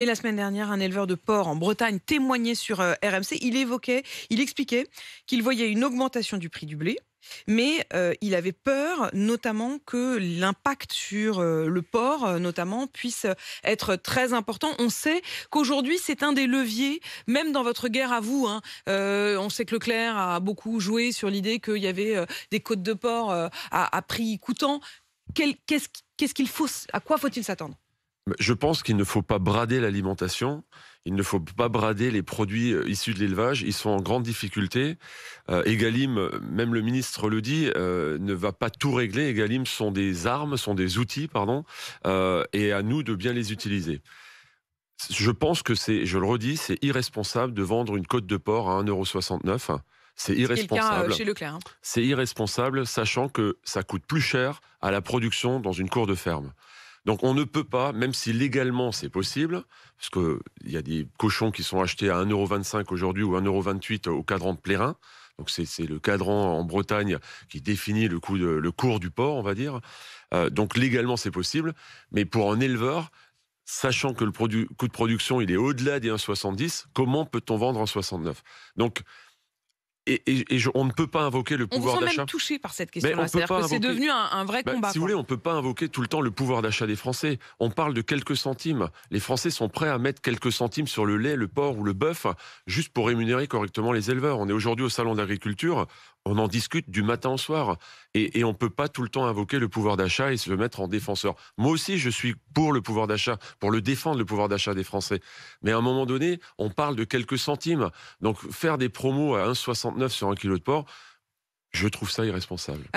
Et la semaine dernière, un éleveur de porc en Bretagne témoignait sur euh, RMC. Il évoquait, il expliquait qu'il voyait une augmentation du prix du blé, mais euh, il avait peur notamment que l'impact sur euh, le porc, notamment, puisse être très important. On sait qu'aujourd'hui, c'est un des leviers, même dans votre guerre à vous. Hein. on sait que Leclerc a beaucoup joué sur l'idée qu'il y avait des côtes de porc à, prix coûtant. Qu'est-ce qu'il faut, à quoi faut-il s'attendre je pense qu'il ne faut pas brader l'alimentation. Il ne faut pas brader les produits euh, issus de l'élevage. Ils sont en grande difficulté. Euh, Egalim, même le ministre le dit, euh, ne va pas tout régler. Egalim sont des armes, sont des outils, pardon, et à nous de bien les utiliser. Je pense que c'est, je le redis, c'est irresponsable de vendre une côte de porc à 1,69€. C'est irresponsable. Hein. C'est irresponsable, sachant que ça coûte plus cher à la production dans une cour de ferme. Donc on ne peut pas, même si légalement c'est possible, parce qu'il y a des cochons qui sont achetés à 1,25€ aujourd'hui ou 1,28€ au cadran de plérin. Donc c'est le cadran en Bretagne qui définit le, coût le cours du porc, on va dire. Euh, donc légalement c'est possible, mais pour un éleveur, sachant que le coût de production il est au-delà des 1,70, comment peut-on vendre en 69 et, on ne peut pas invoquer le pouvoir d'achat. On vous même touché par cette question-là. C'est devenu un, vrai bah, combat. Si vous voulez, on ne peut pas invoquer tout le temps le pouvoir d'achat des Français. On parle de quelques centimes. Les Français sont prêts à mettre quelques centimes sur le lait, le porc ou le bœuf, juste pour rémunérer correctement les éleveurs. On est aujourd'hui au salon d'agriculture on en discute du matin au soir. Et, on ne peut pas tout le temps invoquer le pouvoir d'achat et se mettre en défenseur. Moi aussi, je suis pour le pouvoir d'achat, pour le défendre, le pouvoir d'achat des Français. Mais à un moment donné, on parle de quelques centimes. Donc faire des promos à 1,69 sur un kilo de porc, je trouve ça irresponsable.